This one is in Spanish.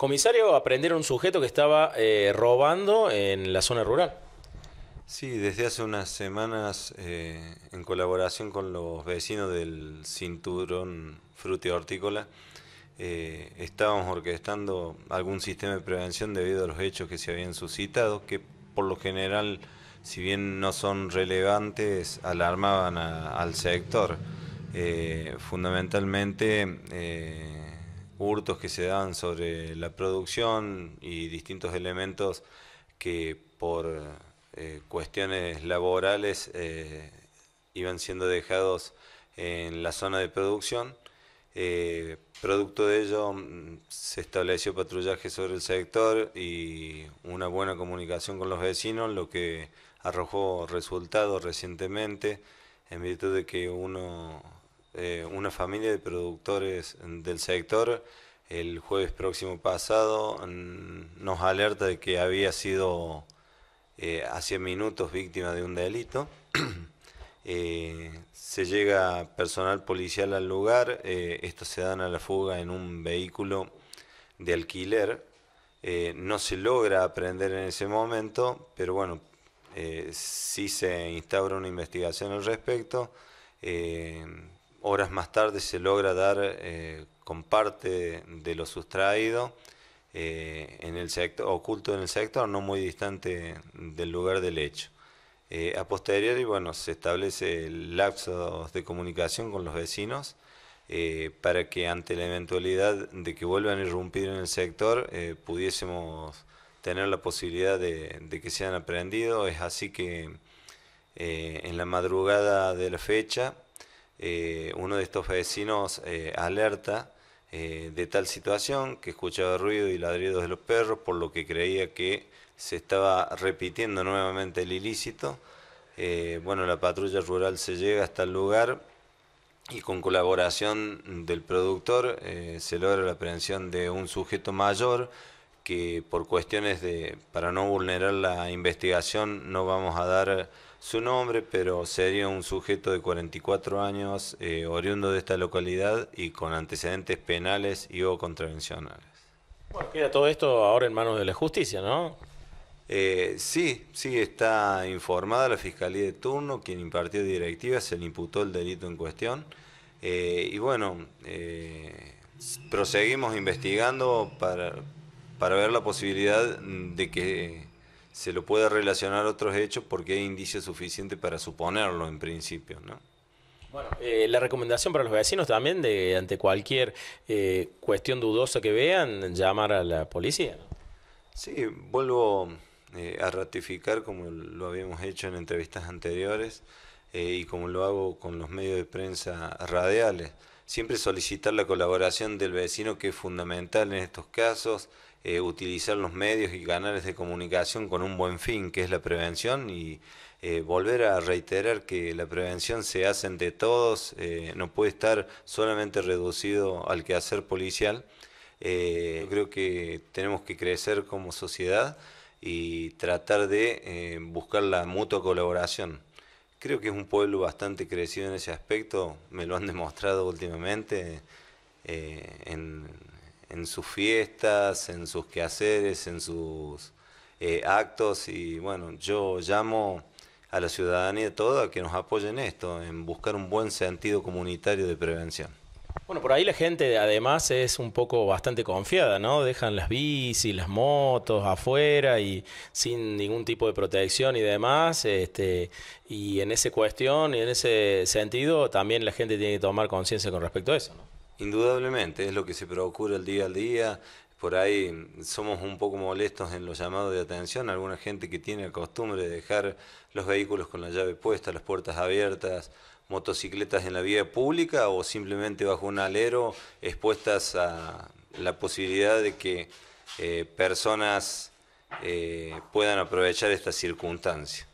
Comisario, aprender un sujeto que estaba eh, robando en la zona rural. Sí, desde hace unas semanas, eh, en colaboración con los vecinos del cinturón Fruti Hortícola, eh, estábamos orquestando algún sistema de prevención debido a los hechos que se habían suscitado, que por lo general, si bien no son relevantes, alarmaban al sector. fundamentalmente, hurtos que se dan sobre la producción y distintos elementos que por eh, cuestiones laborales eh, iban siendo dejados en la zona de producción. Eh, producto de ello mm, se estableció patrullaje sobre el sector y una buena comunicación con los vecinos, lo que arrojó resultados recientemente en virtud de que uno eh, una familia de productores del sector el jueves próximo pasado mm, nos alerta de que había sido eh, hace minutos víctima de un delito. Eh, se llega personal policial al lugar, eh, estos se dan a la fuga en un vehículo de alquiler. no se logra aprender en ese momento, pero bueno, sí se instaura una investigación al respecto. Eh, Horas más tarde se logra dar eh, con parte de lo sustraído eh, en el sector, oculto en el sector, no muy distante del lugar del hecho. Eh, a posteriori, bueno, se establece lapsos de comunicación con los vecinos para que ante la eventualidad de que vuelvan a irrumpir en el sector pudiésemos tener la posibilidad de, de, que sean aprehendidos. Es así que en la madrugada de la fecha eh, uno de estos vecinos eh, alerta eh, de tal situación que escuchaba ruido y ladridos de los perros, por lo que creía que se estaba repitiendo nuevamente el ilícito. bueno, la patrulla rural se llega hasta el lugar y con colaboración del productor se logra la aprehensión de un sujeto mayor que por cuestiones de, para no vulnerar la investigación, no vamos a dar su nombre, pero sería un sujeto de 44 años, eh, oriundo de esta localidad y con antecedentes penales y o contravencionales. Bueno, queda todo esto ahora en manos de la justicia, ¿no? Eh, sí, sí, está informada la Fiscalía de turno, quien impartió directivas, se le imputó el delito en cuestión. Eh, y bueno, proseguimos investigando para, para ver la posibilidad mm, de que se lo pueda relacionar a otros hechos porque hay indicios suficientes para suponerlo en principio, ¿no? Bueno, eh, la recomendación para los vecinos también de ante cualquier eh, cuestión dudosa que vean, llamar a la policía. Sí, vuelvo eh, a ratificar como lo habíamos hecho en entrevistas anteriores y como lo hago con los medios de prensa radiales. Siempre solicitar la colaboración del vecino que es fundamental en estos casos. Eh, utilizar los medios y canales de comunicación con un buen fin, que es la prevención, y eh, volver a reiterar que la prevención se hace entre todos, eh, no puede estar solamente reducido al quehacer policial. creo que tenemos que crecer como sociedad y tratar de buscar la mutua colaboración. Creo que es un pueblo bastante crecido en ese aspecto, me lo han demostrado últimamente en en sus fiestas, en sus quehaceres, en sus eh, actos y bueno, yo llamo a la ciudadanía toda que nos apoye en esto, en buscar un buen sentido comunitario de prevención. Bueno, por ahí la gente además es un poco bastante confiada, ¿no? Dejan las bicis, las motos afuera y sin ningún tipo de protección y demás. Este, y en esa cuestión y en ese sentido también la gente tiene que tomar conciencia con respecto a eso, ¿no? Indudablemente, es lo que se procura el día al día. Por ahí somos un poco molestos en los llamados de atención. Alguna gente que tiene la costumbre de dejar los vehículos con la llave puesta, las puertas abiertas, motocicletas en la vía pública o simplemente bajo un alero expuestas a la posibilidad de que eh, personas eh, puedan aprovechar esta circunstancia.